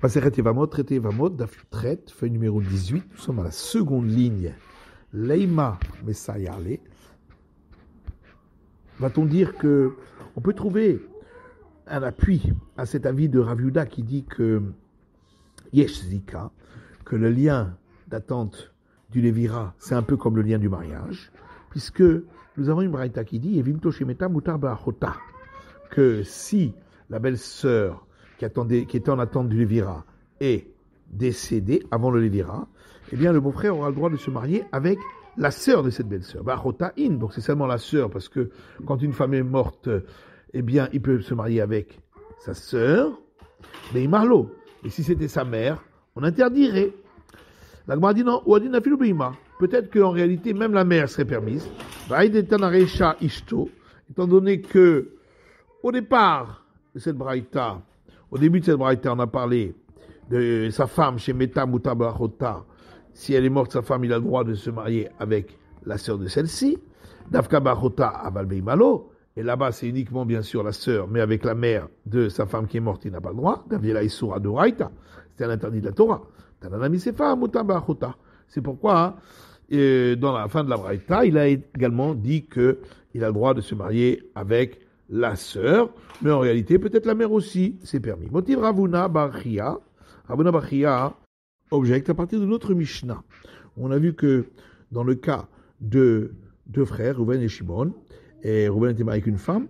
Passeret Yevamot, traité Evamot, Daf traite, feuille numéro 18, nous sommes à la seconde ligne. Leima Messayale. Va-t-on dire que on peut trouver un appui à cet avis de Raviuda qui dit que Yesh que le lien d'attente du levira c'est un peu comme le lien du mariage, puisque nous avons une Braïta qui dit Evimto Shemeta hota que si la belle-sœur qui, attendait, qui était en attente du Lévira, est décédé avant le Lévira, eh bien le beau-frère aura le droit de se marier avec la sœur de cette belle-sœur. donc c'est seulement la sœur, parce que quand une femme est morte, eh bien il peut se marier avec sa sœur, mais Marlo. Et si c'était sa mère, on interdirait. La Peut-être qu'en réalité, même la mère serait permise. étant donné que, au départ de cette Braïta, au début de cette braïta, on a parlé de sa femme chez Meta Si elle est morte, sa femme, il a le droit de se marier avec la sœur de celle-ci. Dafka Bachota Malo. Et là-bas, c'est uniquement, bien sûr, la sœur, mais avec la mère de sa femme qui est morte, il n'a pas le droit. Isura Raita. C'est un interdit de la Torah. C'est pourquoi, hein, euh, dans la fin de la Braïta, il a également dit qu'il a le droit de se marier avec la sœur, mais en réalité peut-être la mère aussi, c'est permis. Motiv Ravuna Bachia, Ravuna Bachia objecte à partir de notre Mishnah. On a vu que dans le cas de deux frères, Rouven et Shimon, et Rouven était marié avec une femme,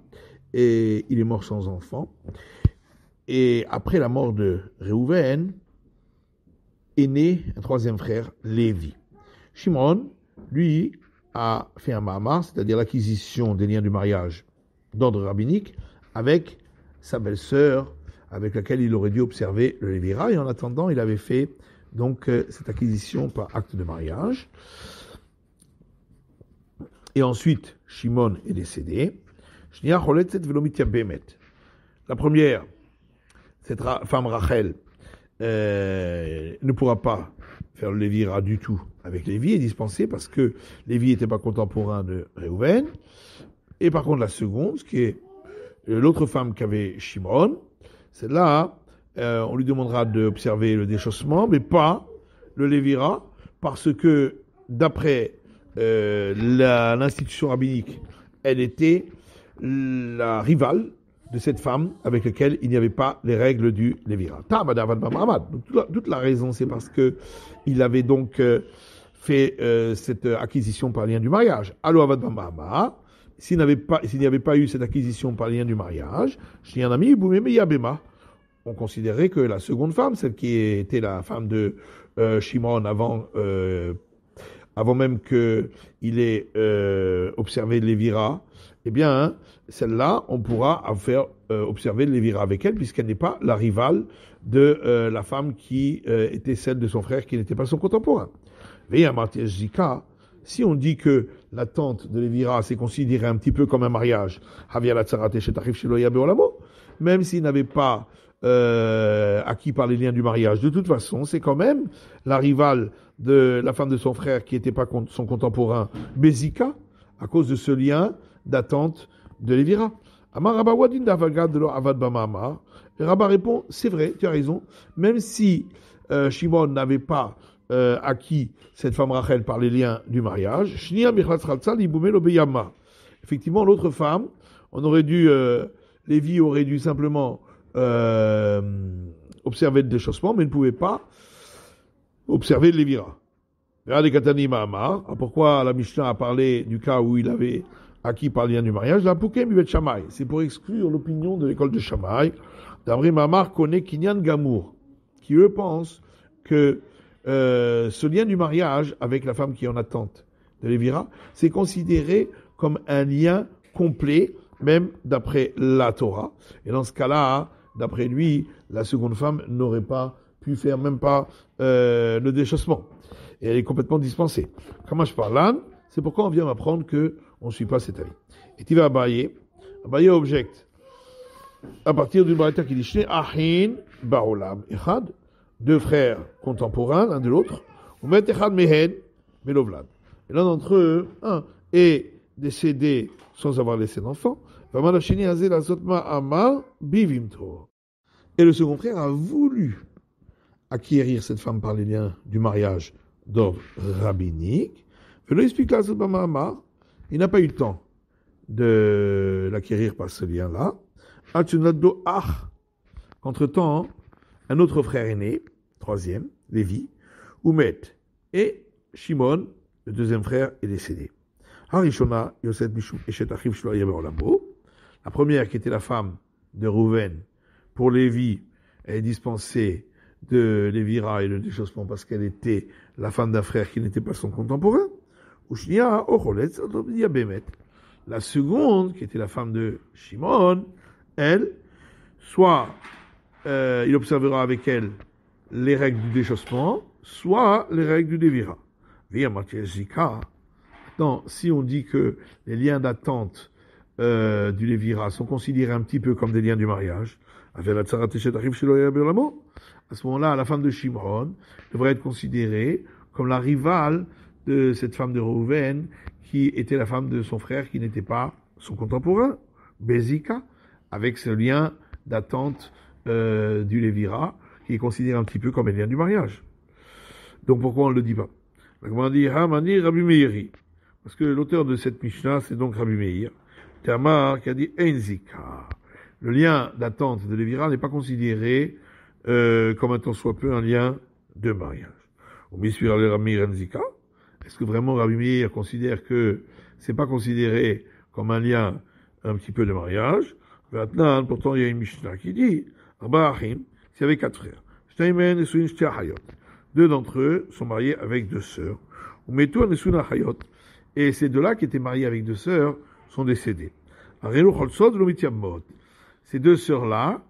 et il est mort sans enfant. Et après la mort de Rouven, est né un troisième frère, Lévi. Shimon, lui, a fait un Mahama, c'est-à-dire l'acquisition des liens du mariage d'ordre rabbinique avec sa belle-sœur avec laquelle il aurait dû observer le Lévira. Et en attendant, il avait fait donc euh, cette acquisition par acte de mariage. Et ensuite, Shimon est décédé. La première, cette femme Rachel, euh, ne pourra pas faire le Lévira du tout avec Lévi est dispensé parce que Lévi n'était pas contemporain de Réhouven. Et par contre, la seconde, qui est euh, l'autre femme qu'avait Shimon, celle-là, euh, on lui demandera d'observer le déchaussement, mais pas le lévira, parce que d'après euh, l'institution rabbinique, elle était la rivale de cette femme avec laquelle il n'y avait pas les règles du Lévira. toute la, raison, c'est parce que il avait donc fait cette acquisition par lien du mariage. Allo Avad s'il n'y avait pas eu cette acquisition par lien du mariage, un ami, on considérait que la seconde femme, celle qui était la femme de euh, Shimon avant, euh, avant même qu'il ait euh, observé Lévira, eh bien, hein, celle-là, on pourra faire euh, observer Lévira avec elle, puisqu'elle n'est pas la rivale de euh, la femme qui était celle de son frère, qui n'était pas son contemporain. si on dit que l'attente de l'Evira, s'est considérée un petit peu comme un mariage. Même s'il n'avait pas euh, acquis par les liens du mariage. De toute façon, c'est quand même la rivale de la femme de son frère qui n'était pas son contemporain, Bézika, à cause de ce lien d'attente de l'Evira. Rabba répond, c'est vrai, tu as raison, même si euh, Shimon n'avait pas acquis euh, cette femme Rachel par les liens du mariage. Effectivement, l'autre femme, on aurait dû, euh, Lévi aurait dû simplement euh, observer le déchaussement, mais ne pouvait pas observer le Lévira. Ah, pourquoi la Mishnah a parlé du cas où il avait acquis par les liens du mariage La C'est pour exclure l'opinion de l'école de Shamaï. D'Amri Mamar connaît Kinyan Gamour, qui eux pensent que euh, ce lien du mariage avec la femme qui est en attente de Lévira, c'est considéré comme un lien complet, même d'après la Torah. Et dans ce cas-là, d'après lui, la seconde femme n'aurait pas pu faire même pas euh, le déchaussement. Et elle est complètement dispensée. Comment je parle là C'est pourquoi on vient m'apprendre que on ne suit pas cet avis. Et tu vas abayer, abayer objecte. À partir d'une barrière qui dit Ahin Baolam Ehad, deux frères contemporains, l'un de l'autre, ou Melovlad. Et l'un d'entre eux, un, est décédé sans avoir laissé d'enfant. Et le second frère a voulu acquérir cette femme par les liens du mariage d'ordre rabbinique. Il n'a pas eu le temps de l'acquérir par ce lien-là. Entre-temps, un autre frère aîné, troisième, Lévi, Oumet, et Shimon, le deuxième frère, est décédé. Harishona, Yosef La première, qui était la femme de Rouven, pour Lévi, elle est dispensée de Lévira et le déchaussement parce qu'elle était la femme d'un frère qui n'était pas son contemporain. La seconde, qui était la femme de Shimon, elle, soit euh, il observera avec elle les règles du déchaussement, soit les règles du dévira. Donc, si on dit que les liens d'attente euh, du dévira sont considérés un petit peu comme des liens du mariage, avec la à ce moment-là, la femme de Shimron devrait être considérée comme la rivale de cette femme de Rouven qui était la femme de son frère qui n'était pas son contemporain, Bézika, avec ce lien d'attente euh, du Lévira, qui est considéré un petit peu comme un lien du mariage. Donc pourquoi on ne le dit pas ah, on dit Rabbi Parce que l'auteur de cette Mishnah, c'est donc Rabbi Meir. qui a dit Enzika. Le lien d'attente de Lévira n'est pas considéré euh, comme un soit peu un lien de mariage. le Rabbi Enzika. Est-ce que vraiment Rabbi Meir considère que ce n'est pas considéré comme un lien un petit peu de mariage Maintenant, pourtant, il y a une Mishnah qui dit y avait quatre frères. Deux d'entre eux sont mariés avec deux sœurs. Et ces deux-là qui étaient mariés avec deux sœurs sont décédés. Ces deux sœurs-là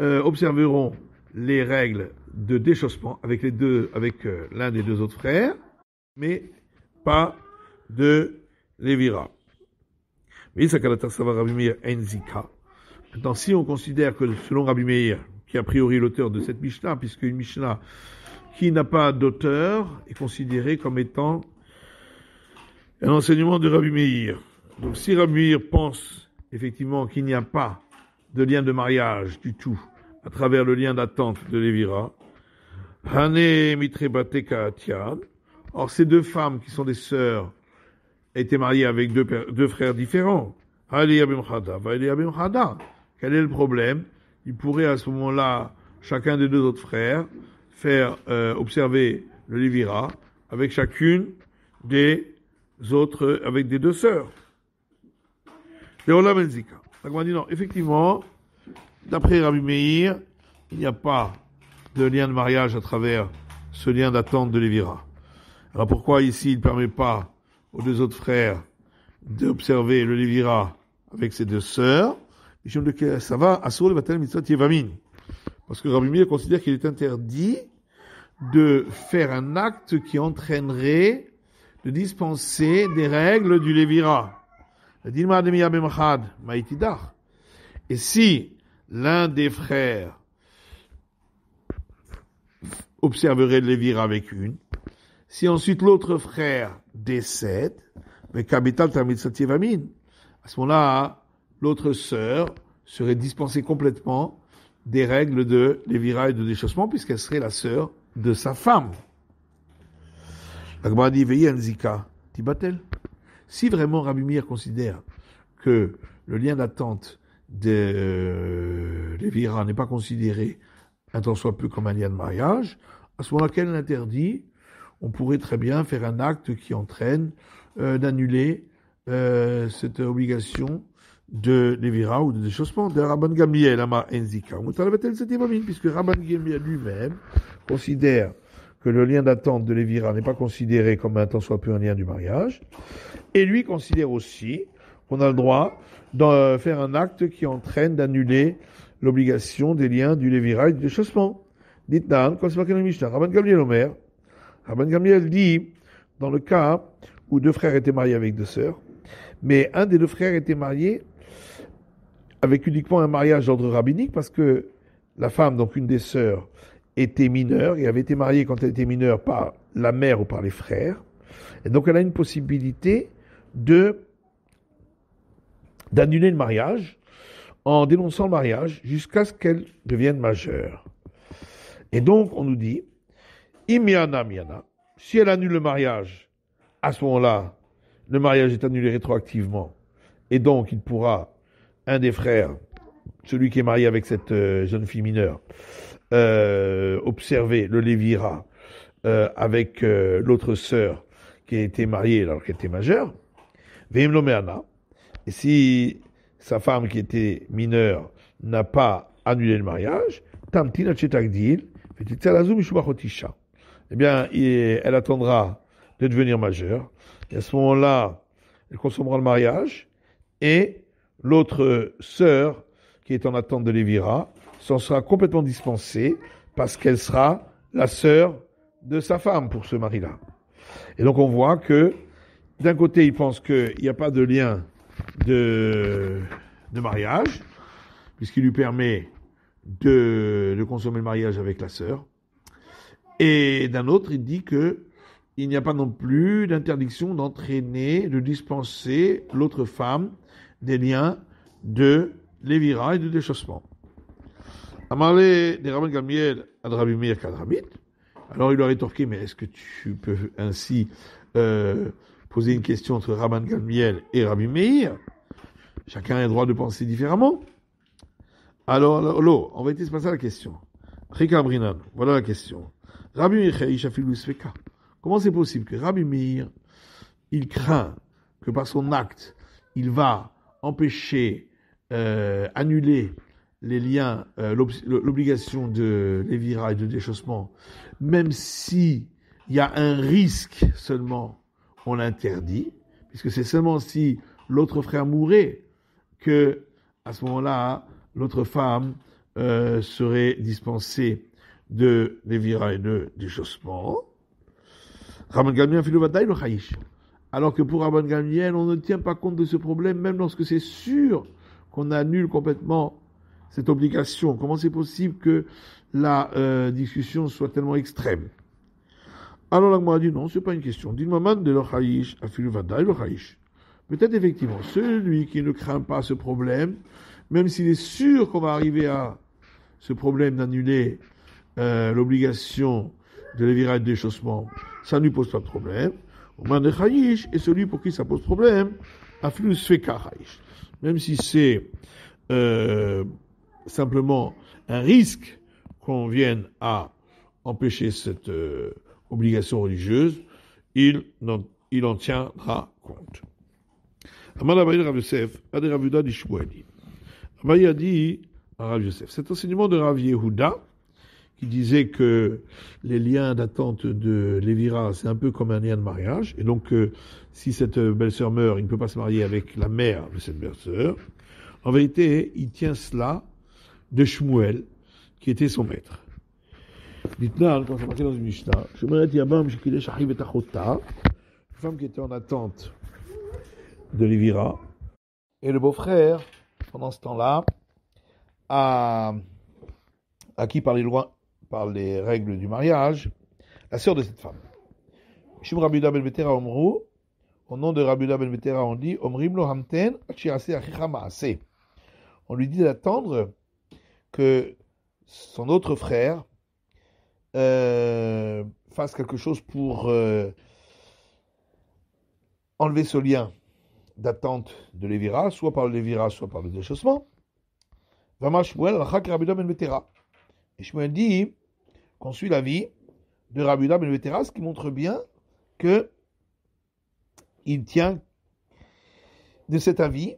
euh, observeront les règles de déchaussement avec les deux, avec euh, l'un des deux autres frères, mais pas de Lévira. Mais ça, Maintenant, si on considère que selon Rabbi Meir, qui est a priori l'auteur de cette Mishnah, puisque une Mishnah qui n'a pas d'auteur est considérée comme étant un enseignement de Rabbi Meir. Donc si Rabbi Meir pense effectivement qu'il n'y a pas de lien de mariage du tout à travers le lien d'attente de Lévira, Hane or ces deux femmes qui sont des sœurs étaient mariées avec deux, frères différents, Ali va quel est le problème Il pourrait à ce moment-là, chacun des deux autres frères, faire euh, observer le Lévira avec chacune des autres, avec des deux sœurs. la Donc on dit non, effectivement, d'après Rabbi Meir, il n'y a pas de lien de mariage à travers ce lien d'attente de Lévira. Alors pourquoi ici il ne permet pas aux deux autres frères d'observer le Lévira avec ses deux sœurs ça va, Parce que Rabbi considère qu'il est interdit de faire un acte qui entraînerait de dispenser des règles du Lévira. Ben Et si l'un des frères observerait le Lévira avec une, si ensuite l'autre frère décède, mais Kabital à ce moment-là, l'autre sœur serait dispensée complètement des règles de lévira et de déchaussement, puisqu'elle serait la sœur de sa femme. La dit Zika, Si vraiment Rabbi considère que le lien d'attente de Lévira euh, n'est pas considéré un temps soit plus comme un lien de mariage, à ce moment-là, qu'elle l'interdit, on pourrait très bien faire un acte qui entraîne euh, d'annuler euh, cette obligation de l'évira ou de déchaussement de Rabban Gamliel, Puisque Rabban Gamliel lui-même considère que le lien d'attente de Lévira n'est pas considéré comme un temps soit peu un lien du mariage. Et lui considère aussi qu'on a le droit de faire un acte qui entraîne d'annuler l'obligation des liens du Lévira et du déchaussement. dans Rabban Gamliel dit, dans le cas où deux frères étaient mariés avec deux sœurs, mais un des deux frères était marié avec uniquement un mariage d'ordre rabbinique, parce que la femme, donc une des sœurs, était mineure et avait été mariée quand elle était mineure par la mère ou par les frères. Et donc elle a une possibilité de d'annuler le mariage en dénonçant le mariage jusqu'à ce qu'elle devienne majeure. Et donc on nous dit, imiana miana, si elle annule le mariage, à ce moment-là, le mariage est annulé rétroactivement et donc il pourra un des frères, celui qui est marié avec cette euh, jeune fille mineure, euh, observait le Lévira euh, avec euh, l'autre sœur qui a été mariée alors qu'elle était majeure, et si sa femme qui était mineure n'a pas annulé le mariage, Tamtina Chetagdil, eh bien, elle attendra de devenir majeure. Et à ce moment-là, elle consommera le mariage et l'autre euh, sœur, qui est en attente de Lévira, s'en sera complètement dispensée parce qu'elle sera la sœur de sa femme pour ce mari-là. Et donc on voit que d'un côté, il pense qu'il n'y a pas de lien de, mariage, puisqu'il lui permet de, consommer le mariage avec la sœur. Et d'un autre, il dit que il n'y a pas non plus d'interdiction d'entraîner, de dispenser l'autre femme des liens de l'évira et de déchaussement. de Rabban Gamiel Rabbi Meir Alors il lui a rétorqué, mais est-ce que tu peux ainsi euh, poser une question entre Rabban Gamiel et Rabbi Meir Chacun a le droit de penser différemment. Alors, on va essayer de passer à la question. Rikabrinan, voilà la question. Rabbi Meir Comment c'est possible que Rabbi Meir, il craint que par son acte, il va empêcher, euh, annuler les liens, euh, l'obligation de l'évira et de déchaussement, même si il y a un risque seulement, on l'interdit, puisque c'est seulement si l'autre frère mourait que, à ce moment-là, l'autre femme euh, serait dispensée de l'évira et de déchaussement. Alors que pour Rabban Gamliel, on ne tient pas compte de ce problème, même lorsque c'est sûr qu'on annule complètement cette obligation. Comment c'est possible que la euh, discussion soit tellement extrême Alors a dit non, n'est pas une question. de Peut-être effectivement, celui qui ne craint pas ce problème, même s'il est sûr qu'on va arriver à ce problème d'annuler euh, l'obligation de de d'échaussement, ça ne lui pose pas de problème. Et est celui pour qui ça pose problème, Aflus Fekachayish. Même si c'est euh, simplement un risque qu'on vienne à empêcher cette euh, obligation religieuse, il en, il en tiendra compte. Rav Yosef, Adé Rav dit à Rav Yosef, cet enseignement de Rav Yehuda, qui disait que les liens d'attente de Lévira, c'est un peu comme un lien de mariage. Et donc, euh, si cette belle-sœur meurt, il ne peut pas se marier avec la mère de cette belle-sœur. En vérité, il tient cela de Shmuel, qui était son maître. quand c'est marqué dans une Mishnah, Shmuel Yabam Achiv et femme qui était en attente de Lévira, et le beau-frère, pendant ce temps-là, a acquis par les lois par les règles du mariage, la sœur de cette femme. Ben au nom de Ben on dit On lui dit d'attendre que son autre frère euh, fasse quelque chose pour euh, enlever ce lien d'attente de l'évira, soit par l'évira, soit par le déchaussement. Et me dis qu'on suit l'avis de Rabuda Ben Veteras qui montre bien que il tient de cet avis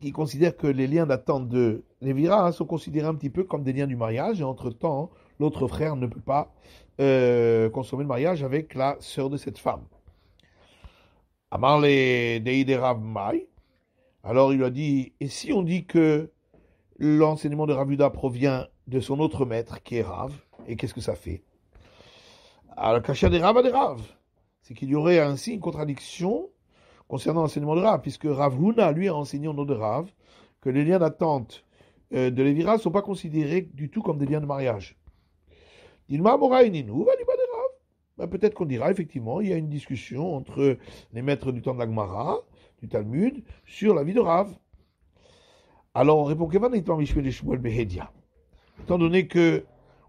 qui considère que les liens d'attente de Lévira sont considérés un petit peu comme des liens du mariage et entre-temps, l'autre frère ne peut pas euh, consommer le mariage avec la sœur de cette femme. Amar les Mai, alors il a dit, et si on dit que l'enseignement de Rabuda provient de son autre maître qui est Rav. Et qu'est-ce que ça fait Alors, Kacha des Rav à des Rav. C'est qu'il y aurait ainsi une contradiction concernant l'enseignement de Rav, puisque Rav Huna, lui, a enseigné en nom de Rav que les liens d'attente euh, de Lévira ne sont pas considérés du tout comme des liens de mariage. Ben, peut-être qu'on dira, effectivement, il y a une discussion entre les maîtres du temps de l'Agmara, du Talmud, sur la vie de Rav. Alors, on répond, pas Michel Mishmel de Behedia. Étant donné que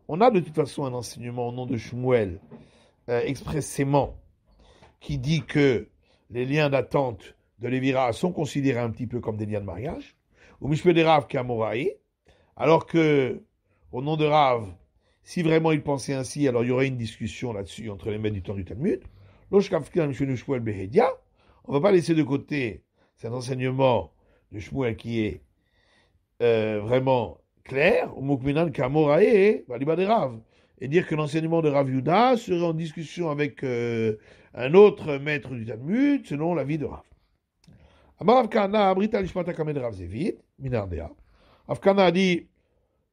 on a de toute façon un enseignement au nom de Shmuel euh, expressément qui dit que les liens d'attente de Lévira sont considérés un petit peu comme des liens de mariage, ou Mishpeh des Rav Kamoraï, alors que au nom de Rav, si vraiment il pensait ainsi, alors il y aurait une discussion là-dessus entre les maîtres du temps du Talmud. On ne va pas laisser de côté cet enseignement de Shmuel qui est euh, vraiment clair, et dire que l'enseignement de Rav Yehuda serait en discussion avec euh, un autre maître du Talmud selon la vie de Rav. Amar Kana abrita lishmata kamed Zevit, minardea. avkana a dit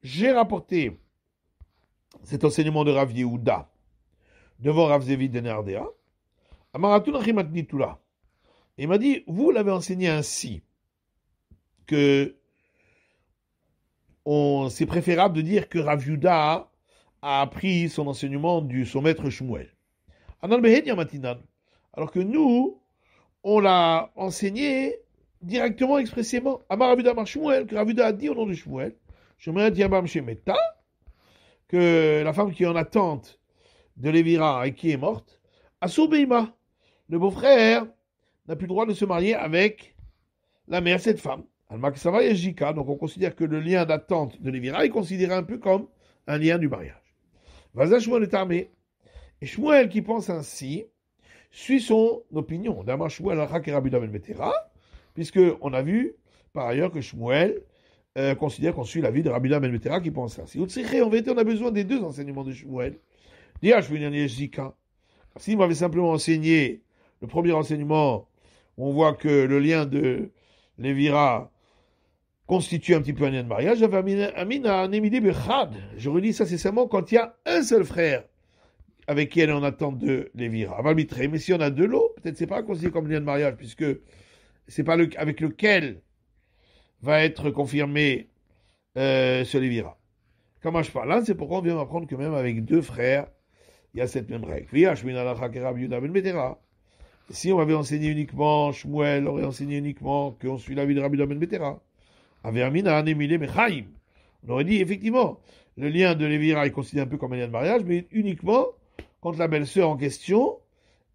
J'ai rapporté cet enseignement de Rav Yehuda devant Rav Zevit de Nardea. Amar Il m'a dit Vous l'avez enseigné ainsi que c'est préférable de dire que Rav a appris son enseignement du son maître Shmuel. Alors que nous, on l'a enseigné directement, expressément. Amar Rav que Rav a dit au nom de Shmuel. que la femme qui est en attente de Lévira et qui est morte, a le beau-frère, n'a plus le droit de se marier avec la mère, cette femme. Donc on considère que le lien d'attente de Lévira est considéré un peu comme un lien du mariage. Vaza Shmuel est armé. Et Shmuel qui pense ainsi suit son opinion. D'abord Shmuel puisque on a vu par ailleurs que Shmuel euh, considère qu'on suit la vie de Rabbi Ben qui pense ainsi. En vérité, on a besoin des deux enseignements de Shmuel. S'il m'avait simplement enseigné le premier enseignement, on voit que le lien de Lévira constitue un petit peu un lien de mariage. Je redis ça, c'est seulement quand il y a un seul frère avec qui elle est en attente de Lévira. Mais si on a deux lots, peut-être c'est pas considéré comme lien de mariage, puisque c'est pas le, avec lequel va être confirmé euh, ce Lévira. Comment je parle là, c'est pourquoi on vient m'apprendre que même avec deux frères, il y a cette même règle. Ben, si on avait enseigné uniquement, Shmuel aurait enseigné uniquement qu'on suit la vie de Rabbi Ben Betera. On aurait dit, effectivement, le lien de Lévira est considéré un peu comme un lien de mariage, mais uniquement quand la belle-sœur en question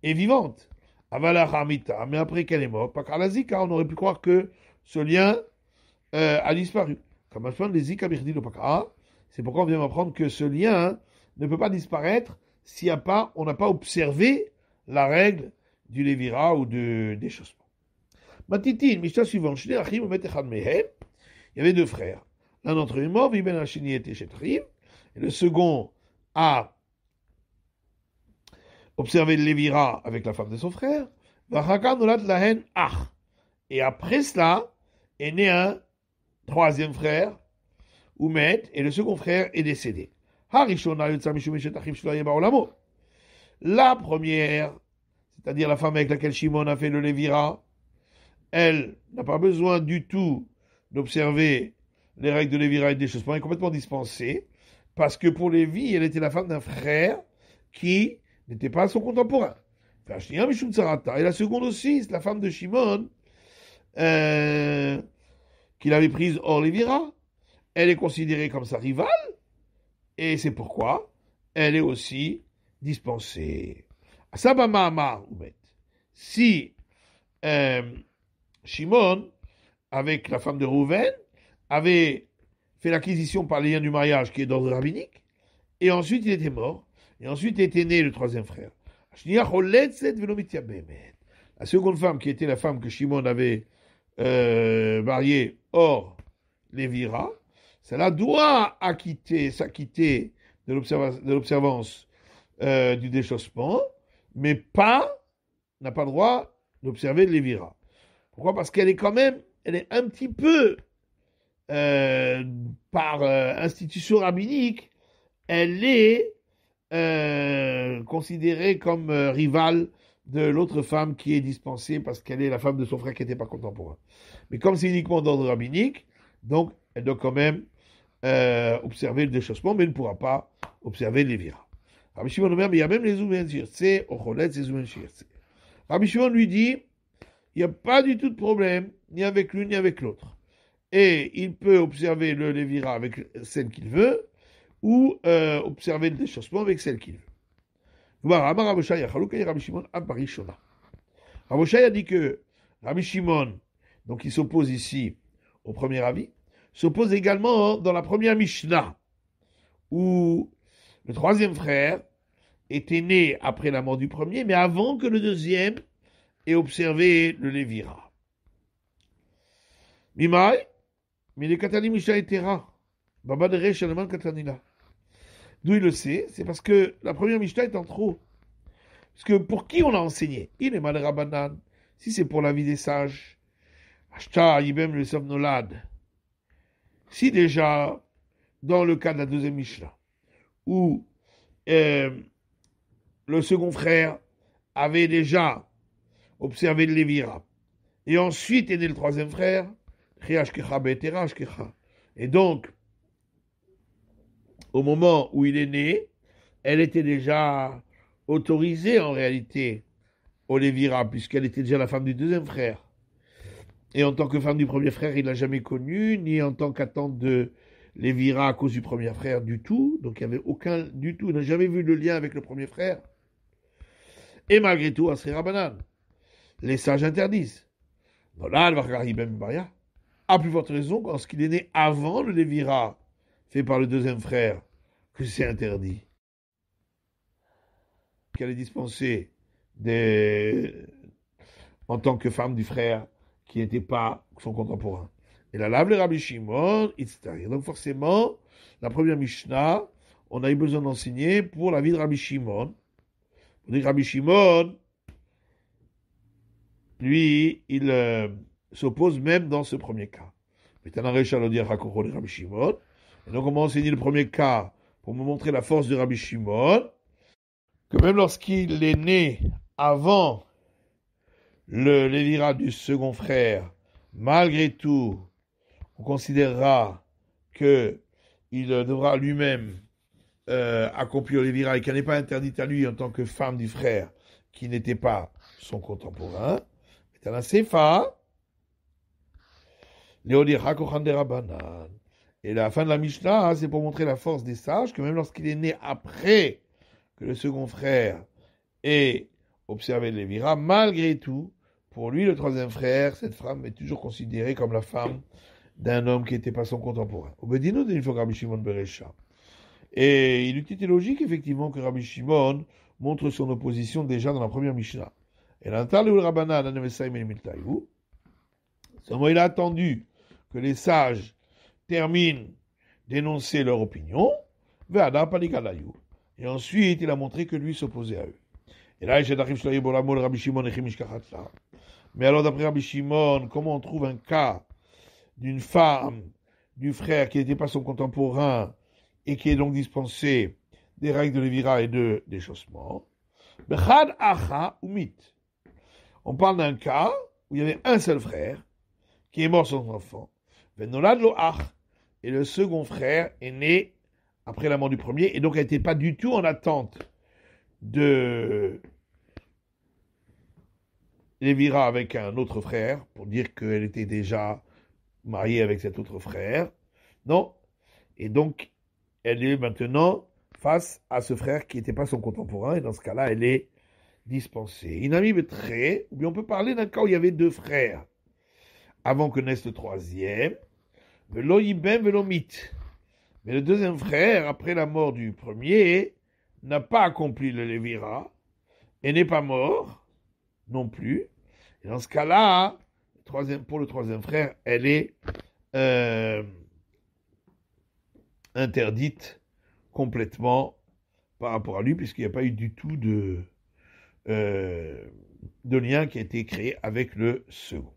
est vivante. Avala mais après qu'elle est morte, car on aurait pu croire que ce lien euh, a disparu. Ah, c'est pourquoi on vient d'apprendre que ce lien hein, ne peut pas disparaître s'il a pas, on n'a pas observé la règle du Lévira ou de, des choses. Matitin, Mishnah suivante, Mehem, il y avait deux frères. L'un d'entre eux est mort, Ibn Hachini était et le second a observé le Lévira avec la femme de son frère, et après cela est né un troisième frère, Oumet, et le second frère est décédé. La première, c'est-à-dire la femme avec laquelle Shimon a fait le Lévira, elle n'a pas besoin du tout d'observer les règles de Lévira et des choses. Elle est complètement dispensée, parce que pour Lévi, elle était la femme d'un frère qui n'était pas son contemporain. Ah, et la seconde aussi, c'est la femme de Shimon, euh, qu'il avait prise hors Lévira. Elle est considérée comme sa rivale, et c'est pourquoi elle est aussi dispensée. Si euh, Shimon avec la femme de Rouven, avait fait l'acquisition par les liens du mariage qui est d'ordre rabbinique, et ensuite il était mort, et ensuite était né le troisième frère. La seconde femme, qui était la femme que Shimon avait euh, mariée hors Lévira, celle-là doit acquitter, s'acquitter de l'observance euh, du déchaussement, mais pas, n'a pas le droit d'observer Lévira. Pourquoi Parce qu'elle est quand même elle est un petit peu, euh, par euh, institution rabbinique, elle est euh, considérée comme rivale de l'autre femme qui est dispensée parce qu'elle est la femme de son frère qui n'était pas contemporain. Mais comme c'est uniquement d'ordre rabbinique, donc elle doit quand même observer le déchaussement, mais elle ne pourra pas observer les virages. Rabbi Shimon il y a même les Rabbi Shimon lui dit, il n'y a pas du tout de problème ni avec l'une ni avec l'autre. Et il peut observer le Lévira avec celle qu'il veut, ou euh, observer le déchaussement avec celle qu'il veut. Rabbi a dit que Rabbi Shimon, donc il s'oppose ici au premier avis, s'oppose également dans la première Mishnah, où le troisième frère était né après la mort du premier, mais avant que le deuxième ait observé le Lévira. Mais les Katani était rare. Baba de là. D'où il le sait C'est parce que la première Mishnah est en trop. Parce que pour qui on a enseigné Il est mal Si c'est pour la vie des sages. Ashta Ibem le Somnolad. Si déjà, dans le cas de la deuxième Mishnah, où euh, le second frère avait déjà observé le Lévira, et ensuite est le troisième frère, et donc, au moment où il est né, elle était déjà autorisée en réalité au Lévira, puisqu'elle était déjà la femme du deuxième frère. Et en tant que femme du premier frère, il ne l'a jamais connue, ni en tant qu'attente de Lévira à cause du premier frère du tout. Donc il n'y avait aucun du tout, il n'a jamais vu le lien avec le premier frère. Et malgré tout, Asri Rabanan. les sages interdisent. Voilà, à plus forte raison parce qu'il est né avant le Lévira, fait par le deuxième frère, que c'est interdit. Qu'elle est dispensée des... en tant que femme du frère qui n'était pas son contemporain. Et la lave le Rabbi Shimon, etc. Donc forcément, la première Mishnah, on a eu besoin d'enseigner pour la vie de Rabbi Shimon. Rabbi Shimon, lui, il... Euh, s'oppose même dans ce premier cas. Et donc on m'a enseigné le premier cas pour me montrer la force du Rabbi Shimon, que même lorsqu'il est né avant le l'évira du second frère, malgré tout, on considérera que il euh, devra lui-même euh, accomplir l'évira et qu'elle n'est pas interdite à lui en tant que femme du frère qui n'était pas son contemporain. Mais et la fin de la Mishnah, c'est pour montrer la force des sages que même lorsqu'il est né après que le second frère ait observé le Lévira, malgré tout, pour lui, le troisième frère, cette femme est toujours considérée comme la femme d'un homme qui n'était pas son contemporain. Et il eût été logique, effectivement, que Rabbi Shimon montre son opposition déjà dans la première Mishnah. Et il a attendu que les sages terminent d'énoncer leur opinion, et ensuite il a montré que lui s'opposait à eux. Et là, mais alors d'après Rabbi Shimon, comment on trouve un cas d'une femme, du frère qui n'était pas son contemporain et qui est donc dispensé des règles de l'Evira et de déchaussement On parle d'un cas où il y avait un seul frère qui est mort sans enfant Venolad Loach. Et le second frère est né après la mort du premier et donc n'était pas du tout en attente de Lévira avec un autre frère pour dire qu'elle était déjà mariée avec cet autre frère. Non. Et donc, elle est maintenant face à ce frère qui n'était pas son contemporain et dans ce cas-là, elle est dispensée. Inami très. ou bien on peut parler d'un cas où il y avait deux frères avant que naisse le troisième. Mais le deuxième frère, après la mort du premier, n'a pas accompli le Levira et n'est pas mort non plus. Et dans ce cas-là, pour le troisième frère, elle est euh, interdite complètement par rapport à lui, puisqu'il n'y a pas eu du tout de, euh, de lien qui a été créé avec le second.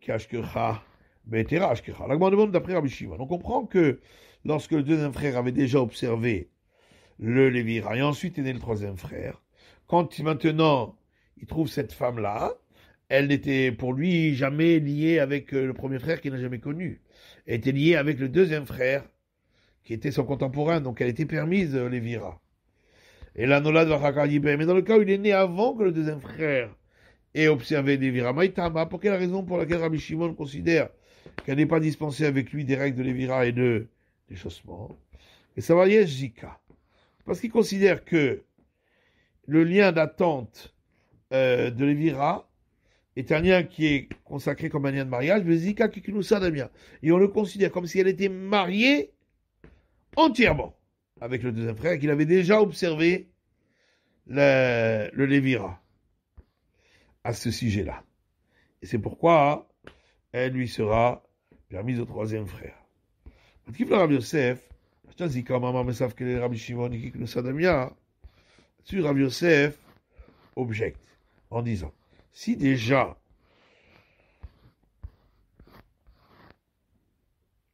Kashkecha d'après On comprend que lorsque le deuxième frère avait déjà observé le Lévira, et ensuite est né le troisième frère, quand maintenant il trouve cette femme-là, elle n'était pour lui jamais liée avec euh, le premier frère qu'il n'a jamais connu. Elle était liée avec le deuxième frère, qui était son contemporain, donc elle était permise, euh, Lévira. Et là, Nolad ben, Mais dans le cas où il est né avant que le deuxième frère et observer Nevira Maïtama. Pour quelle raison Pour laquelle Rabbi Shimon considère qu'elle n'est pas dispensée avec lui des règles de l'évira et de chaussements Et ça va y Jika. Parce qu'il considère que le lien d'attente euh, de Lévira est un lien qui est consacré comme un lien de mariage, mais Zika Kikunusa Damien. Et on le considère comme si elle était mariée entièrement avec le deuxième frère, qu'il avait déjà observé le, le Lévira à ce sujet-là. Et c'est pourquoi elle lui sera permise au troisième frère. Rabbi Yosef, sur Rabbi Yosef objecte en disant, si déjà,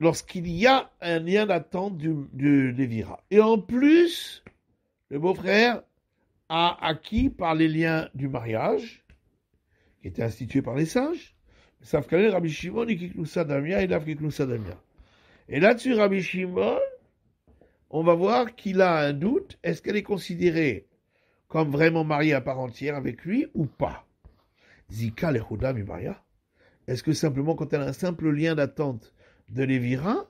lorsqu'il y a un lien d'attente du, l'Evira Lévira, et en plus, le beau-frère a acquis par les liens du mariage, était institué par les sages. est Rabbi Shimon et Damia. Et là-dessus, Rabbi Shimon, on va voir qu'il a un doute. Est-ce qu'elle est considérée comme vraiment mariée à part entière avec lui ou pas Zika et Maria. Est-ce que simplement quand elle a un simple lien d'attente de Lévira,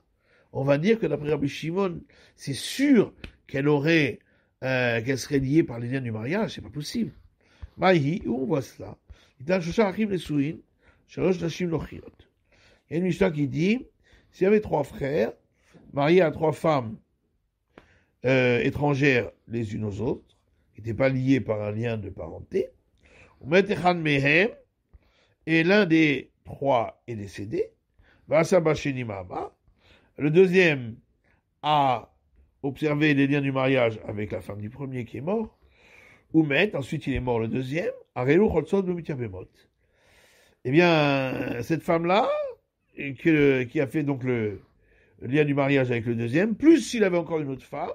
on va dire que d'après Rabbi Shimon, c'est sûr qu'elle aurait, euh, qu'elle serait liée par les liens du mariage C'est pas possible. Maïhi, où on voit cela il y a une histoire qui dit, s'il y avait trois frères, mariés à trois femmes euh, étrangères les unes aux autres, qui n'étaient pas liées par un lien de parenté, et l'un des trois est décédé, le deuxième a observé les liens du mariage avec la femme du premier qui est mort, Oumet, ensuite il est mort le deuxième, Arelu de Bemot. Eh bien, cette femme-là, qui a fait donc le, lien du mariage avec le deuxième, plus s'il avait encore une autre femme,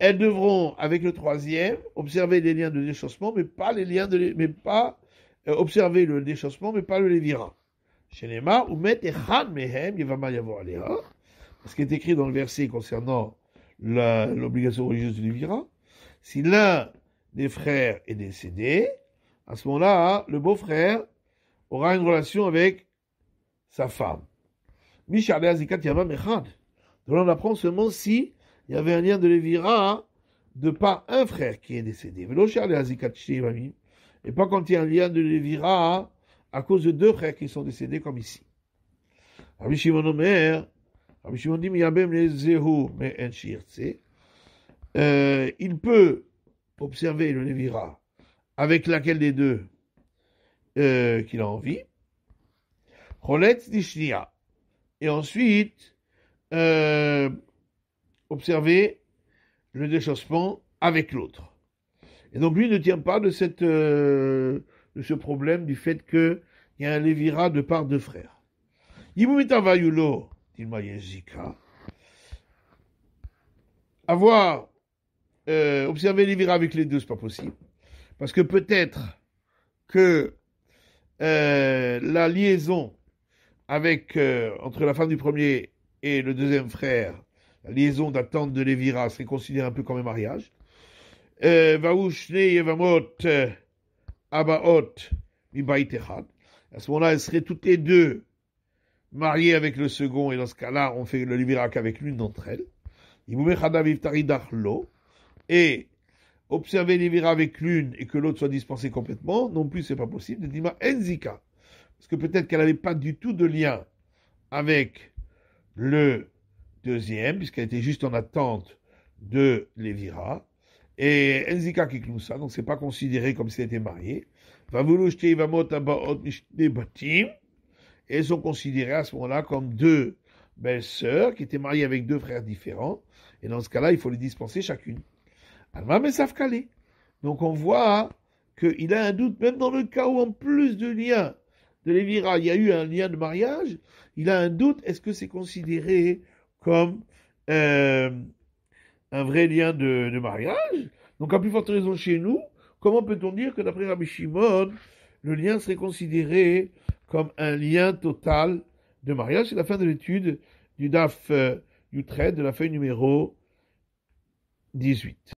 elles devront, avec le troisième, observer les liens de déchaussement, mais pas les liens de, mais pas, euh, observer le déchaussement, mais pas le lévira. Chez Nema, ou met mal mehem, avoir à aléha. Ce qui est écrit dans le verset concernant l'obligation religieuse du lévira. Si l'un des frères est décédé, à ce moment-là, le beau-frère aura une relation avec sa femme. Ben Azikat Donc on apprend seulement si il y avait un lien de Lévira de pas un frère qui est décédé. Ben et pas quand il y a un lien de Lévira à cause de deux frères qui sont décédés, comme ici. Rabbi Shimon dit, euh, il peut observer le lévira avec laquelle des deux euh, qu'il a envie. rolette Nishnia. Et ensuite, euh, observer le déchaussement avec l'autre. Et donc lui ne tient pas de, cette, euh, de ce problème du fait qu'il y a un Lévira de part de frères. dit Avoir euh, observer les avec les deux, n'est pas possible. Parce que peut-être que euh, la liaison euh, entre la femme du premier et le deuxième frère, la liaison d'attente de Lévira serait considérée un peu comme un mariage. Abaot À ce moment-là, elles seraient toutes les deux mariées avec le second, et dans ce cas-là, on fait le Lévira qu'avec l'une d'entre elles et observer les l'Evira avec l'une et que l'autre soit dispensée complètement, non plus c'est pas possible, de Dima Enzika. Parce que peut-être qu'elle n'avait pas du tout de lien avec le deuxième, puisqu'elle était juste en attente de l'Evira. Et Enzika ça donc c'est pas considéré comme si elle était mariée. Et elles sont considérées à ce moment-là comme deux belles-sœurs qui étaient mariées avec deux frères différents. Et dans ce cas-là, il faut les dispenser chacune. Donc on voit qu'il a un doute, même dans le cas où en plus de lien de Lévira, il y a eu un lien de mariage, il a un doute, est-ce que c'est considéré comme euh, un vrai lien de, de mariage Donc à plus forte raison chez nous, comment peut-on dire que d'après Rabbi Shimon, le lien serait considéré comme un lien total de mariage C'est la fin de l'étude du DAF Utrecht, euh, de la feuille numéro 18.